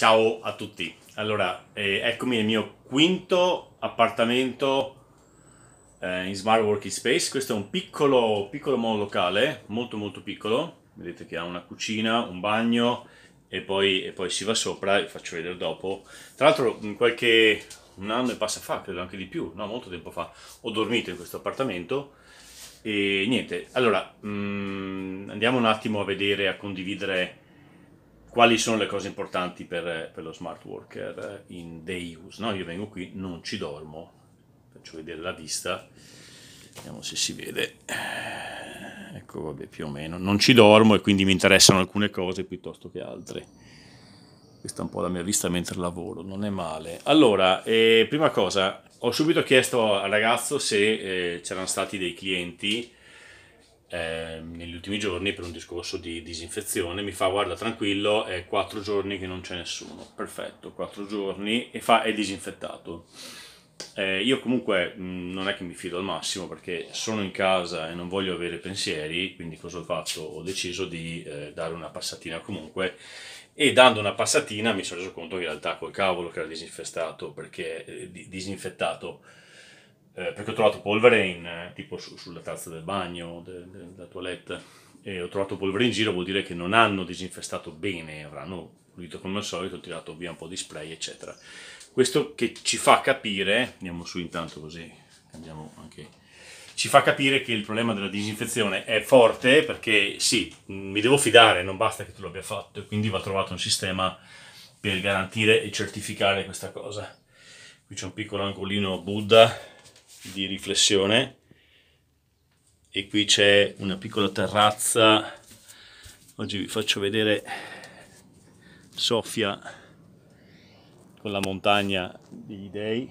Ciao a tutti, allora eh, eccomi nel mio quinto appartamento eh, in Smart Working Space, questo è un piccolo, piccolo monolocale, molto molto piccolo, vedete che ha una cucina, un bagno e poi, e poi si va sopra, vi faccio vedere dopo. Tra l'altro qualche, un anno e passa fa, credo anche di più, no molto tempo fa, ho dormito in questo appartamento e niente, allora mh, mm, andiamo un attimo a vedere, a condividere quali sono le cose importanti per, eh, per lo smart worker eh, in day use. No? Io vengo qui, non ci dormo, faccio vedere la vista, vediamo se si vede. Ecco, vabbè, più o meno. Non ci dormo e quindi mi interessano alcune cose piuttosto che altre. Questa è un po' la mia vista mentre lavoro, non è male. Allora, eh, prima cosa, ho subito chiesto al ragazzo se eh, c'erano stati dei clienti eh, negli ultimi giorni per un discorso di disinfezione mi fa guarda tranquillo è quattro giorni che non c'è nessuno perfetto quattro giorni e fa è disinfettato eh, io comunque mh, mm, non è che mi fido al massimo perché sono in casa e non voglio avere pensieri quindi cosa ho fatto ho deciso di eh, dare una passatina comunque e dando una passatina mi sono reso conto che in realtà col cavolo che era disinfestato perché eh, disinfettato eh, perché ho trovato polvere in, eh, tipo su, sulla tazza del bagno, de, de, della toilette, e ho trovato polvere in giro, vuol dire che non hanno disinfestato bene, avranno pulito come al solito, tirato via un po' di spray, eccetera. Questo che ci fa capire, andiamo su intanto così, cambiamo anche ci fa capire che il problema della disinfezione è forte perché sì, mi devo fidare, non basta che tu l'abbia fatto, quindi va trovato un sistema per garantire e certificare questa cosa. Qui c'è un piccolo angolino Buddha di riflessione e qui c'è una piccola terrazza oggi vi faccio vedere Sofia con la montagna degli dei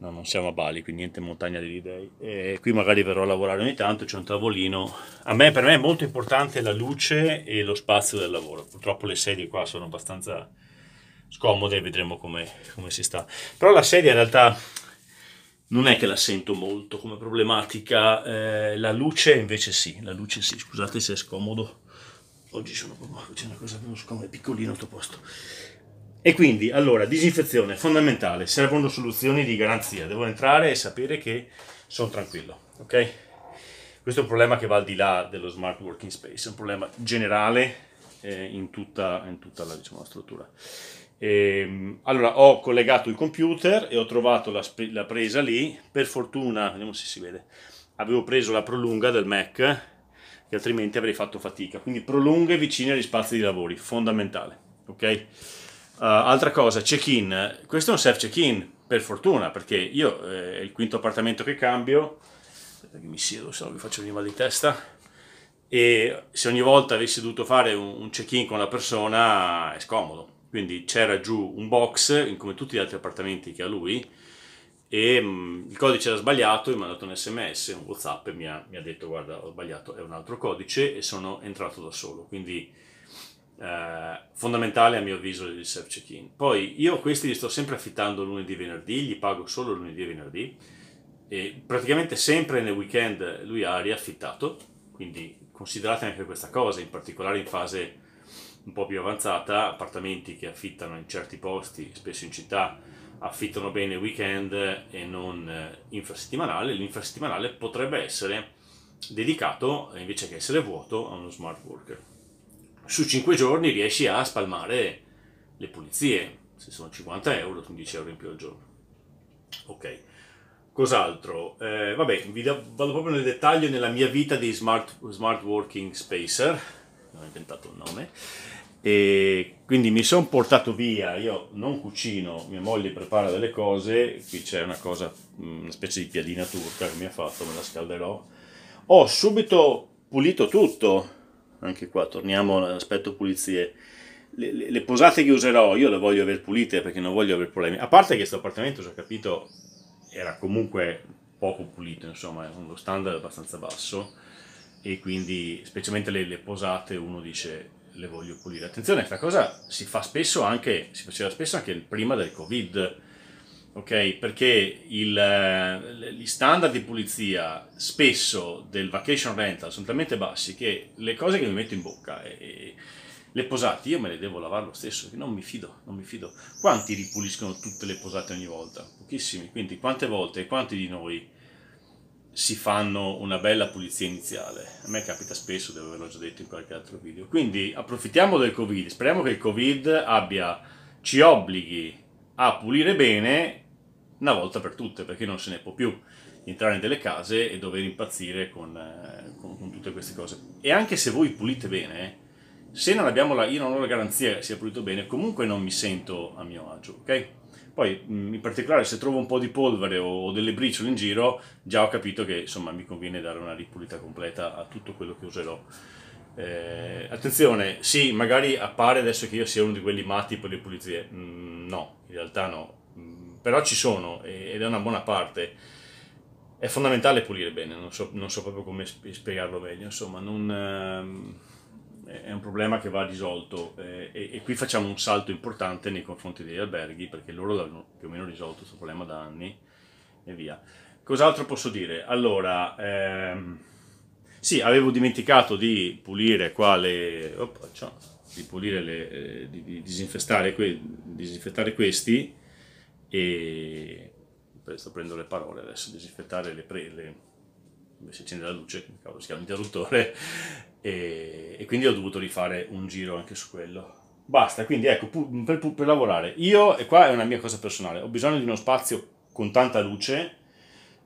no non siamo a Bali quindi niente montagna degli dei e qui magari verrò a lavorare ogni tanto c'è un tavolino a me per me è molto importante la luce e lo spazio del lavoro purtroppo le sedie qua sono abbastanza scomode vedremo come, come si sta però la sedia in realtà non è che la sento molto come problematica, eh, la luce invece sì, la luce sì, scusate se è scomodo, oggi sono proprio, c'è una cosa che non scomoda, è piccolino a posto. E quindi, allora, disinfezione, fondamentale, servono soluzioni di garanzia, devo entrare e sapere che sono tranquillo, ok? Questo è un problema che va al di là dello smart working space, è un problema generale eh, in, tutta, in tutta la diciamo, struttura. E, ehm, allora ho collegato il computer e ho trovato la, la, presa lì. Per fortuna, vediamo se si vede, avevo preso la prolunga del Mac, che altrimenti avrei fatto fatica. Quindi prolunghe vicine agli spazi di lavori, fondamentale. Ok? Uh, altra cosa, check-in. Questo è un self check-in, per fortuna, perché io eh, è il quinto appartamento che cambio. Aspetta che mi siedo, se no vi faccio venire mal di testa. E se ogni volta avessi dovuto fare un, un check-in con la persona è scomodo quindi c'era giù un box, come tutti gli altri appartamenti che ha lui, e mh, mm, il codice era sbagliato, mi ha mandato un sms, un whatsapp, mi ha, mi ha, detto guarda ho sbagliato, è un altro codice e sono entrato da solo, quindi eh, fondamentale a mio avviso il self check-in. Poi io questi li sto sempre affittando lunedì e venerdì, gli pago solo lunedì e venerdì, e praticamente sempre nel weekend lui ha riaffittato, quindi considerate anche questa cosa, in particolare in fase un po' più avanzata, appartamenti che affittano in certi posti, spesso in città, affittano bene weekend e non eh, infrasettimanale, l'infrasettimanale potrebbe essere dedicato eh, invece che essere vuoto a uno smart worker. Su 5 giorni riesci a spalmare le pulizie, se sono 50 euro, 15 euro in più al giorno. Ok, cos'altro? Eh, vabbè, vi vado proprio nel dettaglio nella mia vita di smart, smart working spacer non ho inventato un nome, e quindi mi sono portato via, io non cucino, mia moglie prepara delle cose, qui c'è una cosa, una specie di piadina turca che mi ha fatto, me la scalderò, ho subito pulito tutto, anche qua torniamo all'aspetto pulizie, le, le, le, posate che userò io le voglio aver pulite perché non voglio avere problemi, a parte che questo appartamento, se ho capito, era comunque poco pulito, insomma, è uno standard abbastanza basso, e quindi specialmente le, le posate uno dice le voglio pulire. Attenzione, questa cosa si fa spesso anche, si faceva spesso anche prima del Covid, ok? Perché il, eh, gli standard di pulizia spesso del vacation rental sono talmente bassi che le cose che mi metto in bocca e, e le posate io me le devo lavare lo stesso, non mi fido, non mi fido. Quanti ripuliscono tutte le posate ogni volta? Pochissimi, quindi quante volte, e quanti di noi si fanno una bella pulizia iniziale. A me capita spesso, devo averlo già detto in qualche altro video. Quindi approfittiamo del Covid, speriamo che il Covid abbia, ci obblighi a pulire bene una volta per tutte, perché non se ne può più entrare nelle case e dover impazzire con, eh, con, con tutte queste cose. E anche se voi pulite bene, se non abbiamo la, io non ho la garanzia che sia pulito bene, comunque non mi sento a mio agio, ok? Poi mm, in particolare se trovo un po' di polvere o delle briciole in giro, già ho capito che insomma mi conviene dare una ripulita completa a tutto quello che userò. Eh, attenzione, sì, magari appare adesso che io sia uno di quelli matti per le pulizie. Mm, no, in realtà no. Mm, però ci sono ed è una buona parte. È fondamentale pulire bene, non so, non so proprio come spiegarlo meglio, insomma, non... Ehm è un problema che va risolto eh, e, e, qui facciamo un salto importante nei confronti degli alberghi perché loro hanno più o meno risolto questo problema da anni e via. Cos'altro posso dire? Allora, ehm, sì, avevo dimenticato di pulire qua le... Op, cioè, di pulire le... Eh, di, di disinfestare, que, disinfettare questi e... Sto prendo le parole adesso, disinfettare le... Pre, le si accende la luce, cavolo, si chiama interruttore, e, e quindi ho dovuto rifare un giro anche su quello. Basta, quindi ecco, pu- per, per, lavorare, io, e qua è una mia cosa personale, ho bisogno di uno spazio con tanta luce,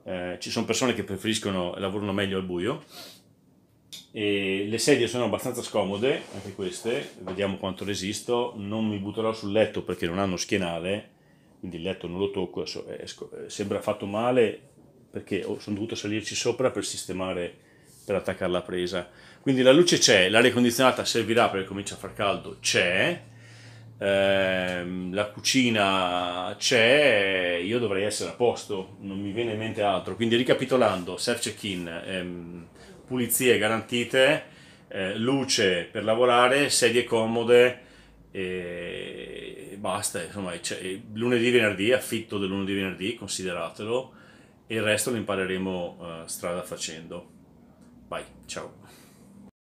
eh, ci sono persone che preferiscono, lavorano meglio al buio, e le sedie sono abbastanza scomode, anche queste, vediamo quanto resisto, non mi butterò sul letto perché non hanno schienale, quindi il letto non lo tocco, esco, eh, sembra fatto male perché sono dovuto salirci sopra per sistemare, per attaccare la presa quindi la luce c'è, l'aria condizionata servirà perché comincia a far caldo, c'è, ehm, la cucina c'è, io dovrei essere a posto, non mi viene in mente altro. Quindi ricapitolando, self check-in, ehm, pulizie garantite, eh, luce per lavorare, sedie comode e basta. Insomma, lunedì venerdì, affitto del lunedì venerdì, consideratelo, e il resto lo impareremo eh, strada facendo. Bye, ciao.